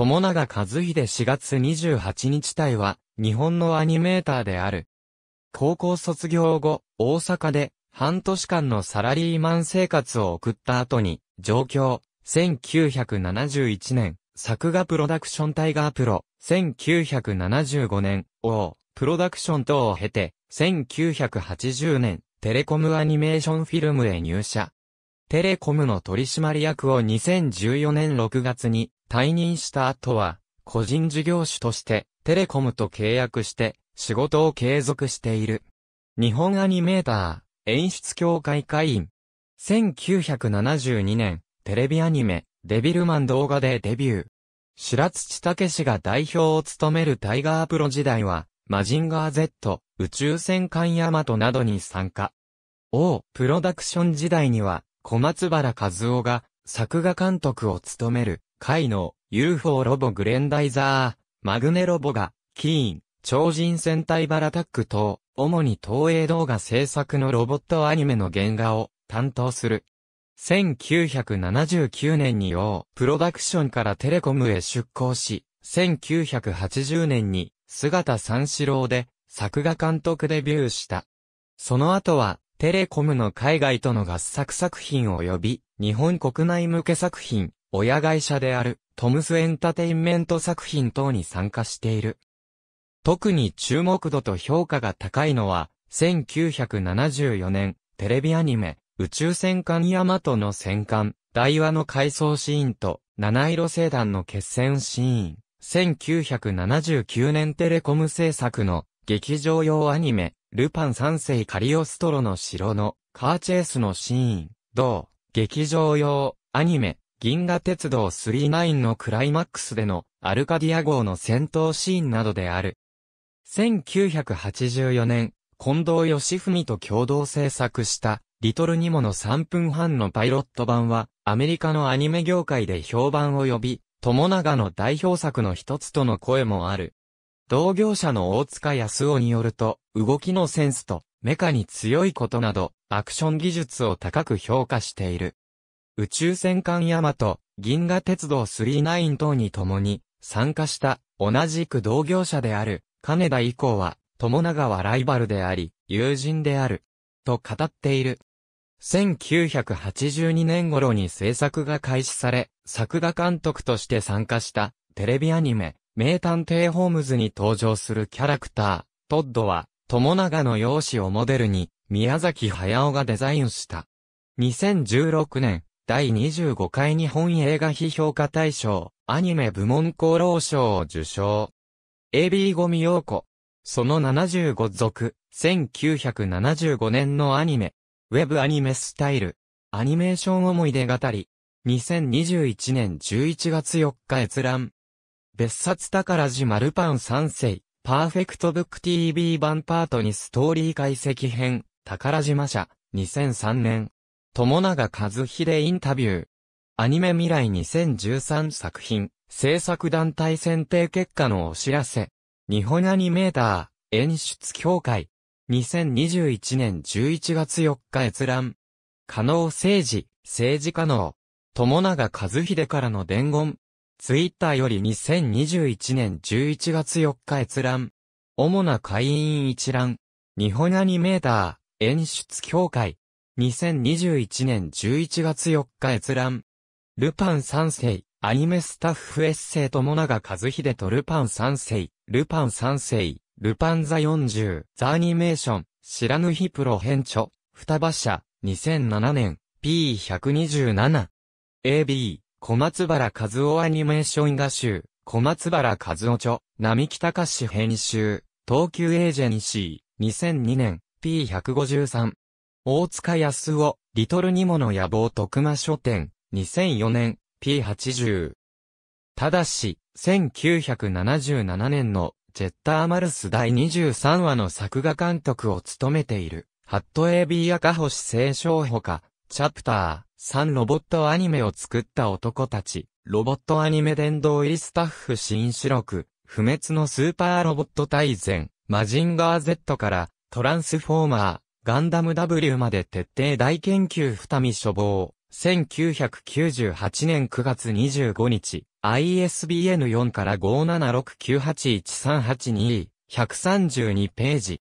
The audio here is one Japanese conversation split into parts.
友永和秀4月28日隊は、日本のアニメーターである。高校卒業後、大阪で、半年間のサラリーマン生活を送った後に、上京、1971年、作画プロダクションタイガープロ、1975年、王、プロダクション等を経て、1980年、テレコムアニメーションフィルムへ入社。テレコムの取締役を2014年6月に退任した後は、個人事業主として、テレコムと契約して、仕事を継続している。日本アニメーター、演出協会会員。1972年、テレビアニメ、デビルマン動画でデビュー。白土武氏が代表を務めるタイガープロ時代は、マジンガー Z、宇宙戦艦ヤマトなどに参加。O、プロダクション時代には、小松原和夫が作画監督を務める貝の UFO ロボグレンダイザー、マグネロボが、キーン、超人戦隊バラタック等、主に東映動画制作のロボットアニメの原画を担当する。1979年に王プロダクションからテレコムへ出向し、1980年に姿三四郎で作画監督デビューした。その後はテレコムの海外との合作作品及び日本国内向け作品親会社であるトムスエンタテインメント作品等に参加している。特に注目度と評価が高いのは、1974年、テレビアニメ、宇宙戦艦ヤマトの戦艦、大和の回想シーンと、七色星団の決戦シーン、1979年テレコム制作の劇場用アニメ、ルパン三世カリオストロの城のカーチェイスのシーン、同劇場用アニメ、銀河鉄道39のクライマックスでのアルカディア号の戦闘シーンなどである。1984年、近藤義文と共同制作したリトルニモの3分半のパイロット版はアメリカのアニメ業界で評判を呼び、友永の代表作の一つとの声もある。同業者の大塚康夫によると、動きのセンスとメカに強いことなど、アクション技術を高く評価している。宇宙戦艦ヤマト、銀河鉄道39等に共に参加した同じく同業者である金田以降は友永はライバルであり友人であると語っている。1982年頃に制作が開始され、作画監督として参加したテレビアニメ、名探偵ホームズに登場するキャラクター、トッドは、友永の容姿をモデルに、宮崎駿がデザインした。2016年、第25回日本映画批評家大賞、アニメ部門功労賞を受賞。AB ゴミ陽子。その75続、1975年のアニメ。ウェブアニメスタイル。アニメーション思い出語り。2021年11月4日閲覧。別冊宝寺丸パン三世。パーフェクトブック TV 版パートにストーリー解析編。宝島社。2003年。友永和秀インタビュー。アニメ未来2013作品、制作団体選定結果のお知らせ。日本アニメーター、演出協会。2021年11月4日閲覧。加納政治、政治加納。友永和秀からの伝言。ツイッターより2021年11月4日閲覧。主な会員一覧。日本アニメーター、演出協会。2021年11月4日閲覧。ルパン三世、アニメスタッフエッセイ友永和秀とルパン三世、ルパン三世、ルパンザ40、ザアニメーション、知らぬ日プロ編著、双葉社、2007年、P127。AB、小松原和夫アニメーション画集、小松原和夫著、並木隆史編集、東急エージェンシー、2002年、P153。大塚康夫、リトルニモの野望徳間書店、2004年、P80。ただし、1977年の、ジェッターマルス第23話の作画監督を務めている、ハットエ b ビー赤星清少ほか、チャプター3ロボットアニメを作った男たち、ロボットアニメ殿堂入りスタッフ新四六、不滅のスーパーロボット大全、マジンガー Z から、トランスフォーマー、ガンダム W まで徹底大研究二見処方。1998年9月25日、ISBN4 から576981382、132ページ。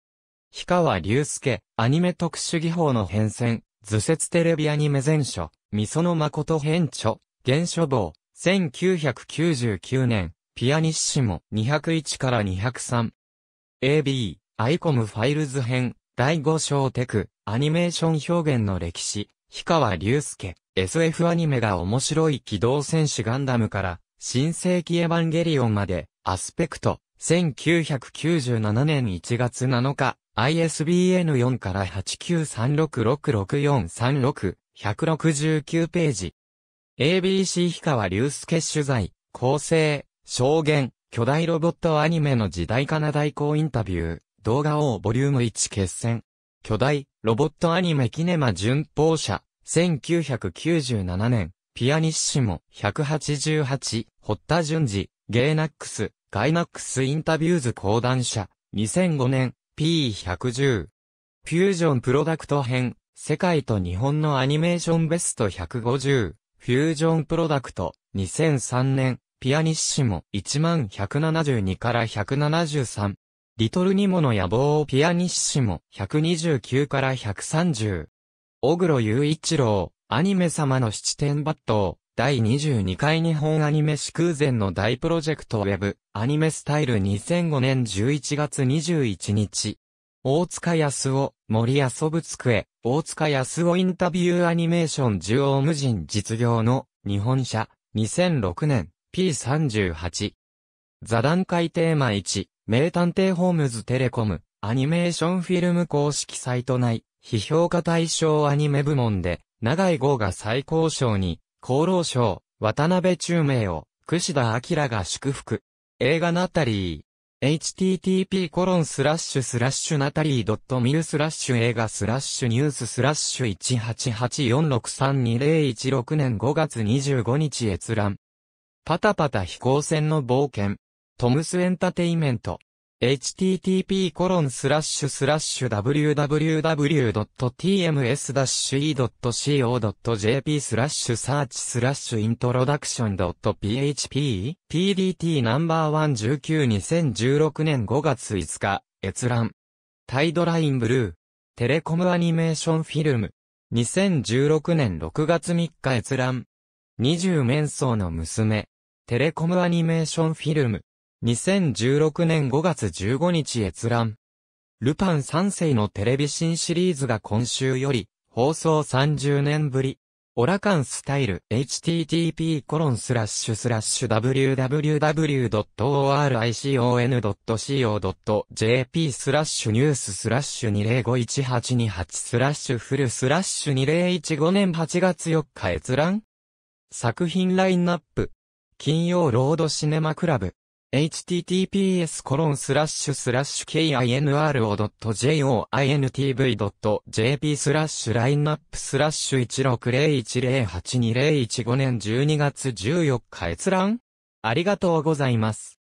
氷川隆介、アニメ特殊技法の変遷、図説テレビアニメ全書、味噌の誠編著、原書房、1999年、ピアニッシモ201から203。AB、アイコムファイルズ編、第5章テク、アニメーション表現の歴史、氷川隆介、SF アニメが面白い機動戦士ガンダムから、新世紀エヴァンゲリオンまで、アスペクト、1997年1月7日、ISBN4 から893666436、169ページ。ABC 氷川隆介取材、構成、証言、巨大ロボットアニメの時代かな代行インタビュー。動画王ボリューム1決戦。巨大、ロボットアニメキネマ巡報社、1997年、ピアニッシモ、188、堀田淳二、ゲイナックス、ガイナックスインタビューズ講談社、2005年、P110。フュージョンプロダクト編、世界と日本のアニメーションベスト150、フュージョンプロダクト、2003年、ピアニッシモ、1172から173、リトルニモの野望をピアニッシモ、129から130。小黒雄一郎、アニメ様の七点抜刀、第22回日本アニメ始空前の大プロジェクトウェブ、アニメスタイル2005年11月21日。大塚康夫、森遊ぶ机、大塚康夫インタビューアニメーション縦横無尽実業の日本社、2006年 P38。座談会テーマ1、名探偵ホームズテレコム、アニメーションフィルム公式サイト内、非評価対象アニメ部門で、長井豪が最高賞に、厚労省、渡辺中名を、串田明が祝福。映画ナタリー。http コロンスラッシュスラッシュナタリー .mil スラッシュ映画スラッシュニューススラッシュ1884632 0 1 6年5月25日閲覧。パタパタ飛行船の冒険。トムスエンタテイメント。http://www.tms-e.co.jp スラッシュサーチスラッシュイントロダクション .php pdt ナンバーワン1 9 2016年5月5日閲覧タイドラインブルーテレコムアニメーションフィルム2016年6月3日閲覧20面相の娘テレコムアニメーションフィルム2016年5月15日閲覧。ルパン3世のテレビ新シリーズが今週より、放送30年ぶり。オラカンスタイル http コロンスラッシュスラッシュ www.oricon.co.jp スラッシュニューススラッシュ205188スラッシュフルスラッシュ2015年8月4日閲覧作品ラインナップ金曜ロードシネマクラブ https://kinro.jointv.jp スラッシュラインナップスラッシュ1601082015年12月14日閲覧ありがとうございます。